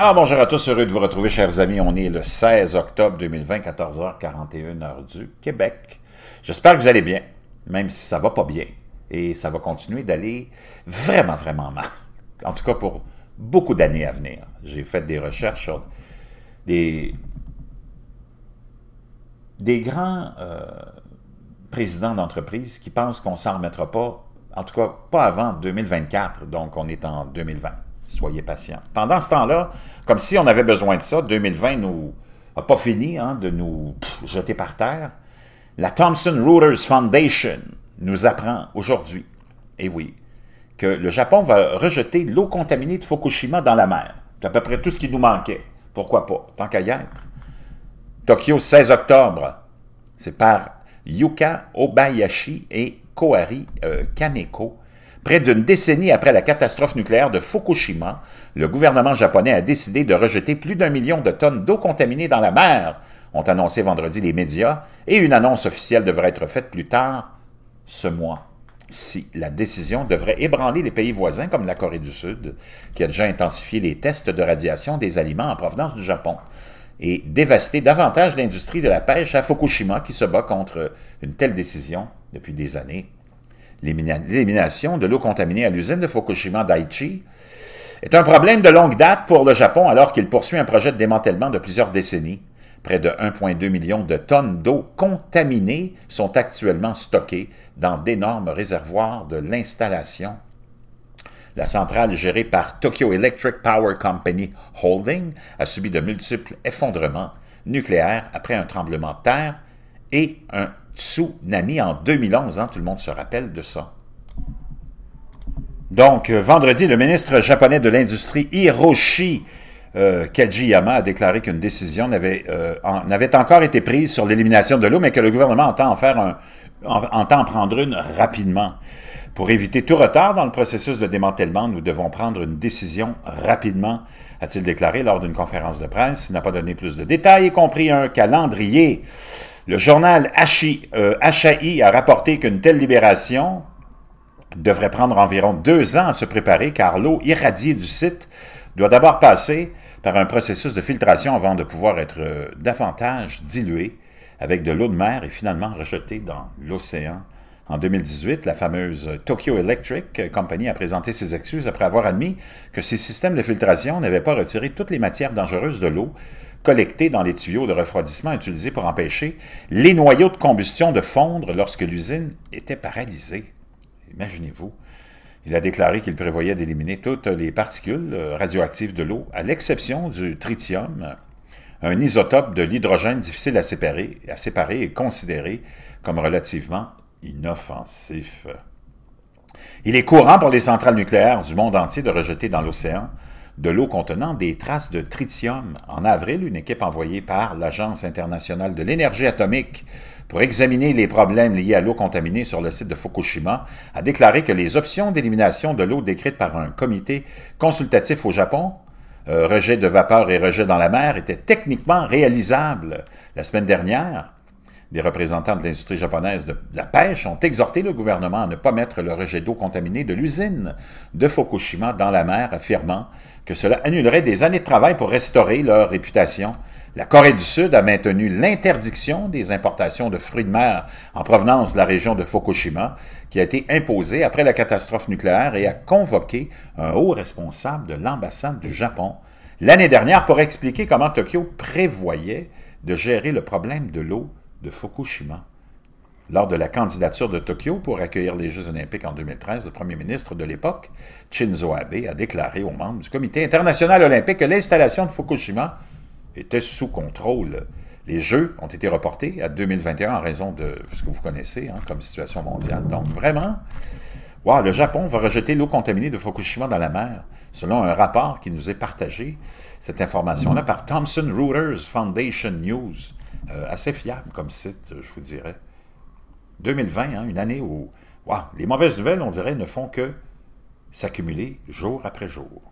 Alors, ah, bonjour à tous, heureux de vous retrouver, chers amis. On est le 16 octobre 2020, 14h41 heure du Québec. J'espère que vous allez bien, même si ça va pas bien. Et ça va continuer d'aller vraiment, vraiment mal. En tout cas, pour beaucoup d'années à venir. J'ai fait des recherches sur des, des grands euh, présidents d'entreprise qui pensent qu'on ne s'en remettra pas, en tout cas pas avant 2024, donc on est en 2020. Soyez patient. Pendant ce temps-là, comme si on avait besoin de ça, 2020 nous a pas fini hein, de nous jeter par terre. La Thomson Reuters Foundation nous apprend aujourd'hui, et eh oui, que le Japon va rejeter l'eau contaminée de Fukushima dans la mer. C'est à peu près tout ce qui nous manquait. Pourquoi pas? Tant qu'à y être. Tokyo, 16 octobre. C'est par Yuka Obayashi et Kohari euh, Kaneko Près d'une décennie après la catastrophe nucléaire de Fukushima, le gouvernement japonais a décidé de rejeter plus d'un million de tonnes d'eau contaminée dans la mer, ont annoncé vendredi les médias, et une annonce officielle devrait être faite plus tard ce mois. Si la décision devrait ébranler les pays voisins comme la Corée du Sud, qui a déjà intensifié les tests de radiation des aliments en provenance du Japon, et dévaster davantage l'industrie de la pêche à Fukushima qui se bat contre une telle décision depuis des années. L'élimination de l'eau contaminée à l'usine de Fukushima d'Aichi est un problème de longue date pour le Japon alors qu'il poursuit un projet de démantèlement de plusieurs décennies. Près de 1,2 million de tonnes d'eau contaminée sont actuellement stockées dans d'énormes réservoirs de l'installation. La centrale gérée par Tokyo Electric Power Company Holding a subi de multiples effondrements nucléaires après un tremblement de terre et un tsunami en 2011. Hein, tout le monde se rappelle de ça. Donc, euh, vendredi, le ministre japonais de l'Industrie, Hiroshi euh, Kajiyama, a déclaré qu'une décision euh, n'avait encore été prise sur l'élimination de l'eau, mais que le gouvernement entend en faire un, entend prendre une rapidement. Pour éviter tout retard dans le processus de démantèlement, nous devons prendre une décision rapidement, a-t-il déclaré lors d'une conférence de presse. Il n'a pas donné plus de détails, y compris un calendrier. Le journal HAI euh, a rapporté qu'une telle libération devrait prendre environ deux ans à se préparer car l'eau irradiée du site doit d'abord passer par un processus de filtration avant de pouvoir être euh, davantage diluée avec de l'eau de mer et finalement rejetée dans l'océan. En 2018, la fameuse Tokyo Electric Company a présenté ses excuses après avoir admis que ses systèmes de filtration n'avaient pas retiré toutes les matières dangereuses de l'eau collectées dans les tuyaux de refroidissement utilisés pour empêcher les noyaux de combustion de fondre lorsque l'usine était paralysée. Imaginez-vous. Il a déclaré qu'il prévoyait d'éliminer toutes les particules euh, radioactives de l'eau, à l'exception du tritium, un isotope de l'hydrogène difficile à séparer, à séparer est considéré comme relativement inoffensif. Il est courant pour les centrales nucléaires du monde entier de rejeter dans l'océan de l'eau contenant des traces de tritium. En avril, une équipe envoyée par l'Agence internationale de l'énergie atomique pour examiner les problèmes liés à l'eau contaminée sur le site de Fukushima a déclaré que les options d'élimination de l'eau décrites par un comité consultatif au Japon euh, rejet de vapeur et rejet dans la mer était techniquement réalisable. La semaine dernière, des représentants de l'industrie japonaise de la pêche ont exhorté le gouvernement à ne pas mettre le rejet d'eau contaminée de l'usine de Fukushima dans la mer, affirmant que cela annulerait des années de travail pour restaurer leur réputation la Corée du Sud a maintenu l'interdiction des importations de fruits de mer en provenance de la région de Fukushima, qui a été imposée après la catastrophe nucléaire et a convoqué un haut responsable de l'ambassade du Japon l'année dernière pour expliquer comment Tokyo prévoyait de gérer le problème de l'eau de Fukushima. Lors de la candidature de Tokyo pour accueillir les Jeux olympiques en 2013, le premier ministre de l'époque, Shinzo Abe, a déclaré aux membres du Comité international olympique que l'installation de Fukushima était sous contrôle. Les Jeux ont été reportés à 2021 en raison de ce que vous connaissez hein, comme situation mondiale. Donc vraiment, le Japon va rejeter l'eau contaminée de Fukushima dans la mer, selon un rapport qui nous est partagé, cette information-là, par Thomson Reuters Foundation News. Euh, assez fiable comme site, je vous dirais. 2020, hein, une année où les mauvaises nouvelles, on dirait, ne font que s'accumuler jour après jour.